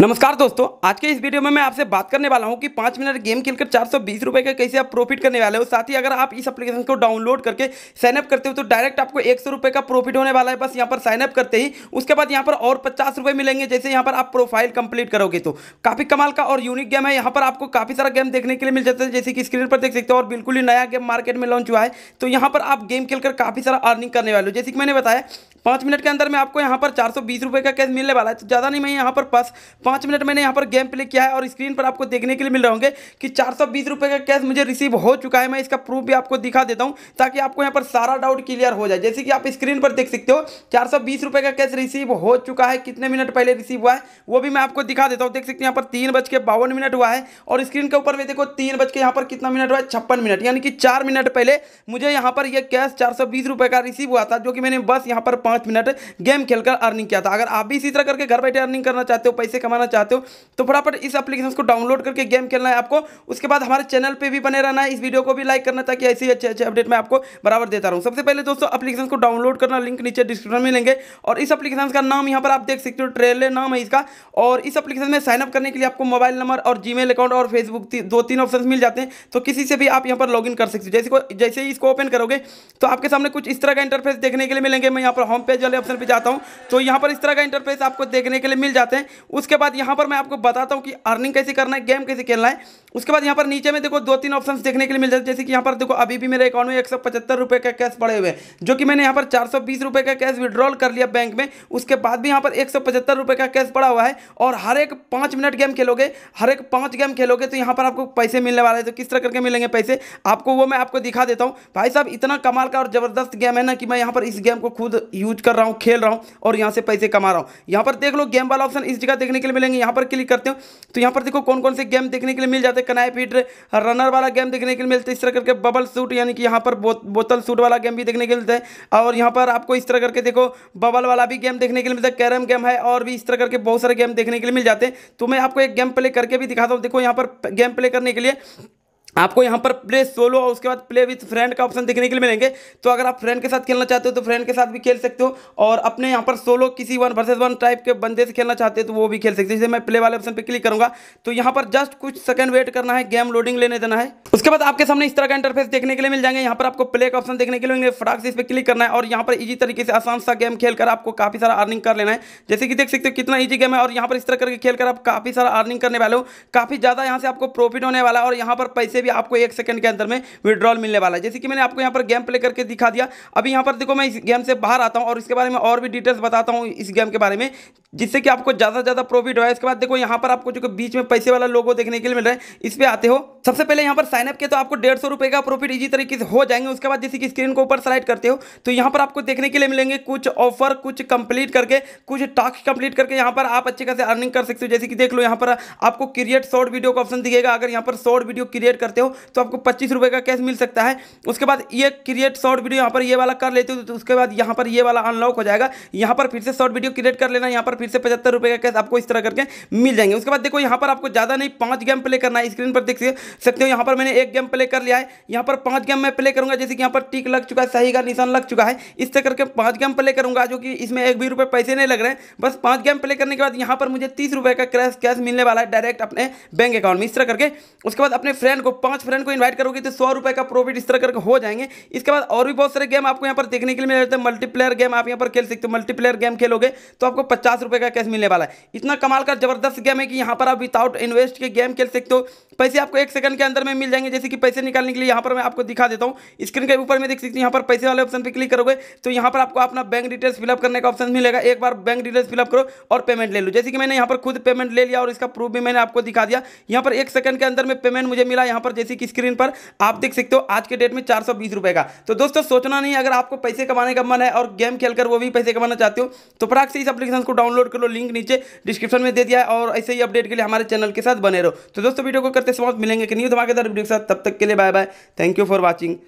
नमस्कार दोस्तों आज के इस वीडियो में मैं आपसे बात करने वाला हूं कि पाँच मिनट गेम खेलकर चार सौ बीस रुपये का कैसे आप प्रॉफिट करने वाले हो साथ ही अगर आप इस एप्लीकेशन को डाउनलोड करके साइनअप करते हो तो डायरेक्ट आपको एक सौ रुपये का प्रॉफिट होने वाला है बस यहाँ पर साइनअप करते ही उसके बाद यहाँ पर और पचास रुपये मिलेंगे जैसे यहाँ पर आप प्रोफाइल कंप्लीट करोगे तो काफ़ी कमाल का और यूनिक गेम है यहाँ पर आपको काफ़ी सारा गेम देखने के लिए मिल जाता है जैसे कि स्क्रीन पर देख सकते हो और बिल्कुल ही नया गेम मार्केट में लॉन्च हुआ है तो यहाँ पर आप गेम खेलकर काफ़ी सारा अर्निंग करने वाले हो जैसे कि मैंने बताया पाँच मिनट के अंदर में आपको यहाँ पर चार सौ का कैश मिलने वाला है तो ज़्यादा नहीं मैं यहाँ पर पास पाँच मिनट मैंने यहाँ पर गेम प्ले किया है और स्क्रीन पर आपको देखने के लिए मिल रहे होंगे कि चार का कैश मुझे रिसीव हो चुका है मैं इसका प्रूफ भी आपको दिखा देता हूँ ताकि आपको यहाँ पर सारा डाउट क्लियर हो जाए जैसे कि आप स्क्रीन पर देख सकते हो चार का कैश रिसीव हो चुका है कितने मिनट पहले रिसीव हुआ है वो भी मैं आपको दिखा देता हूँ देख सकते हैं यहाँ पर तीन बज के बावन मिनट हुआ है और स्क्रीन के ऊपर भी देखो तीन बज के यहाँ पर कितना मिनट हुआ है छप्पन मिनट यानी कि चार मिनट पहले मुझे यहाँ पर यह कैश चार का रिसीव हुआ था जो कि मैंने बस यहाँ पर पाँच पांच मिनट गेम खेलकर अर्निंग किया था अगर आप भी इसी तरह करके घर बैठे अर्निंग करना चाहते हो पैसे कमाना चाहते हो तो फटाफट इस एप्लीकेशन को डाउनलोड करके गेम खेलना है आपको उसके बाद हमारे चैनल पर भी बने रहना है इस वीडियो को भी लाइक करना ताकि ऐसे अच्छे अच्छे अपडेट मैं आपको बराबर देता रहूँ सबसे पहले दोस्तों अपलीकेशन को डाउनलोड करना लिंक नीचे डिस्क्रिप्शन में लेंगे और इस अपलीकेशन का नाम यहाँ पर आप देख सकते हो ट्रेलर नाम है इसका और इस अपलीकेशन में साइनअप करने के लिए आपको मोबाइल नंबर और जी अकाउंट और फेसबुक दो तीन ऑप्शन मिल जाते हैं तो किसी से भी आप यहाँ पर लॉग कर सकते हो जैसे को जैसे ही इसको ओपन करोगे तो आपके सामने कुछ इस तरह का इंटरफेस देखने के लिए मिलेंगे मैं यहाँ पर होम पेज वाले ऑप्शन पे जाता हूँ तो यहाँ पर इस तरह का इंटरफेस आपको देखने के लिए मिल जाते हैं उसके बाद यहाँ पर मैं आपको बताता हूँ कि अर्निंग कैसे करना है गेम कैसे खेलना है उसके बाद यहाँ पर नीचे में देखो दो तीन ऑप्शन देखने के लिए मिल जाते हैं जैसे कि यहाँ पर देखो अभी भी मेरे अकाउंट में एक सौ का कैश पड़े हुए हैं जो कि मैंने यहाँ पर चार का कैश विड्रॉल कर लिया बैंक में उसके बाद भी यहाँ पर एक का कैश पड़ा हुआ है और हर एक पाँच मिनट गेम खेलोगे हर एक पाँच गेम खेलोगे तो यहाँ पर आपको पैसे मिलने वाले हैं तो किस तरह करके मिलेंगे पैसे आपको वो मैं आपको दिखा देता हूँ भाई साहब इतना कमाल का और ज़बरदस्त गेम है ना कि मैं यहाँ पर इस गेम को खुद यूज कर रहा हूँ खेल रहा हूँ और यहाँ से पैसे कमा रहा हूँ यहाँ पर देख लो गेम वाला ऑप्शन इस जगह देखने के लिए मिलेंगे यहाँ पर क्लिक करते हो तो यहाँ पर देखो कौन कौन से गेम देखने के लिए मिल जाते हैं कनाई रनर वाला गेम देखने के लिए मिलते इस तरह करके बबल सूट यानी कि यहाँ पर बोतल सूट वाला गेम भी देखने के लिए मिलता है और यहाँ पर आपको इस तरह करके देखो बबल वाला भी गेम देखने के लिए मिलता है कैरम गेम है और भी इस तरह करके बहुत सारे गेम देखने के लिए मिल जाते हैं तो मैं आपको एक गेम प्ले करके भी दिखाता हूँ देखो यहाँ पर गेम प्ले करने के लिए आपको यहाँ पर प्ले सोलो और उसके बाद प्ले विथ फ्रेंड का ऑप्शन देखने के लिए मिलेंगे तो अगर आप फ्रेंड के साथ खेलना चाहते हो तो फ्रेंड के साथ भी खेल सकते हो और अपने यहाँ पर सोलो किसी वन वर्सेज वन टाइप के बंदे से खेलना चाहते हो तो वो भी खेल सकते हो जैसे मैं प्ले वाले ऑप्शन तो पर क्लिक करूँगा तो यहाँ पर जस्ट कुछ सेकंड वेट करना है गेम लोडिंग लेने देना है उसके बाद आपके सामने इस तरह का इंटरफेस देखने के लिए मिल जाएंगे यहाँ पर आपको प्ले का ऑप्शन देखने के लिए मिलेंगे फटाक से इस पर क्लिक करना है और यहाँ पर ईजी तरीके से आसान सा गेम खेल कर आपको काफ़ी सारा अर्निंग कर लेना है जैसे कि देख सकते हो कितना ईजी गेम है और यहाँ पर इस तरह करके खेल कर आप काफ़ी सारा अर्निंग करने वाले हो काफ़ी ज़्यादा यहाँ से आपको प्रॉफिट होने वाला है और यहाँ पर पैसे भी आपको एक सेकंड के अंदर में विड्रॉल मिलने वाला है जैसे कि मैंने आपको यहाँ पर गेम प्ले करके दिखा दिया अभी यहाँ पर देखो मैं इस गेम से बाहर आता हूँ और इसके बारे में और भी डिटेल्स बताता हूँ इस गेम के बारे में जिससे कि आपको ज़्यादा से ज़्यादा प्रॉफिट हो इसके बाद देखो यहाँ पर आपको जो बीच में पैसे वाला लोगों देखने के लिए मिल रहा है इस पर आते हो सबसे पहले यहाँ पर साइनअप किया तो आपको डेढ़ का प्रॉफिट इजी तरीके से हो जाएंगे उसके बाद जैसे कि स्क्रीन को ऊपर सेलेक्ट करते हो तो यहाँ पर आपको देखने के लिए मिलेंगे कुछ ऑफर कुछ कंप्लीट करके कुछ टास्क कंप्लीट करके यहाँ पर आप अच्छे खासे अर्निंग कर सकते हो जैसे कि देख लो यहाँ पर आपको क्रिएट शॉर्ट वीडियो का ऑप्शन दिखेगा अगर यहाँ पर शॉर्ट वीडियो क्रिएट करते करते हो तो आपको पच्चीस रुपये का कैश मिल सकता है उसके बाद ये क्रिएट शॉर्ट वीडियो यहाँ पर ये वाला कर लेते हो तो उसके बाद यहाँ पर ये वाला अनलॉक हो जाएगा यहाँ पर फिर से शॉर्ट वीडियो क्रिएट कर लेना यहाँ पर फिर से पचहत्तर रुपये का कैश आपको इस तरह करके मिल जाएंगे उसके बाद देखो यहाँ पर आपको ज़्यादा नहीं पाँच गेम प्ले करना है स्क्रीन पर देख सकते हो यहाँ पर मैंने एक गेम प्ले कर लिया है यहाँ पर पाँच गेम मैं प्ले करूँगा जैसे कि यहाँ पर टिक लग चुका है सही का निशान लग चुका है इस तरह करके पाँच गेम प्ले करूँगा जो कि इसमें एक भी रुपये पैसे नहीं लग रहे हैं बस पाँच गेम प्ले करने के बाद यहाँ पर मुझे तीस रुपये का क्रैश कैश मिलने वाला है डायरेक्ट अपने बैंक अकाउंट में इस तरह करके उसके बाद अपने फ्रेंड को पांच फ्रेंड को इन्वाइट करोगे तो सौ रुपए का प्रॉफिट इस तरह करके हो जाएंगे इसके बाद और भी बहुत सारे गेम आपको यहाँ पर देखने के लिए मिल जाते हैं मल्टीप्लेयर गेम आप यहाँ पर खेल सकते हो मल्टीप्लेयर गेम खेलोगे तो आपको पचास रुपए का कैश मिलने वाला है इतना कमाल का जबरदस्त गेम है कि यहाँ पर आप विदाउट इन्वेस्ट के गेम खेल सकते हो पैसे आपको एक सेकंड के अंदर में मिल जाएंगे जैसे कि पैसे निकालने के लिए यहाँ पर मैं आपको दिखा देता हूँ स्क्रीन के ऊपर में देख सकते हैं यहाँ पर पैसे वाले ऑप्शन पर क्लिक करोगे तो यहाँ पर आपको अपना बैंक डिटेल्स फिलअप करने का ऑप्शन मिलेगा एक बार बैंक डिटेल्स फिलअप करो और पेमेंट ले लो जैसे कि मैंने यहाँ पर खुद पेमेंट ले लिया और इसका प्रूफ भी मैंने आपको दिखा दिया यहाँ पर एक सेकंड के अंदर में पेमेंट मुझे मिला यहाँ पर जैसे कि स्क्रीन पर आप देख सकते हो आज के डेट में चार का तो दोस्तों सोचना नहीं अगर आपको पैसे कमाने का मन है और गेम खेलकर वो भी पैसे कमाना चाहते हो तो फटाक से इस एप्लीकेशन को डाउनलोड कर लो लिंक नीचे डिस्क्रिप्शन में दे दिया है और ऐसे ही अपडेट के लिए हमारे चैनल के साथ बने रहो तो दोस्तों वीडियो को करते समाप्त मिलेंगे कि न्यू धमाकेदार वीडियो के साथ तब तक के लिए bye bye thank you for watching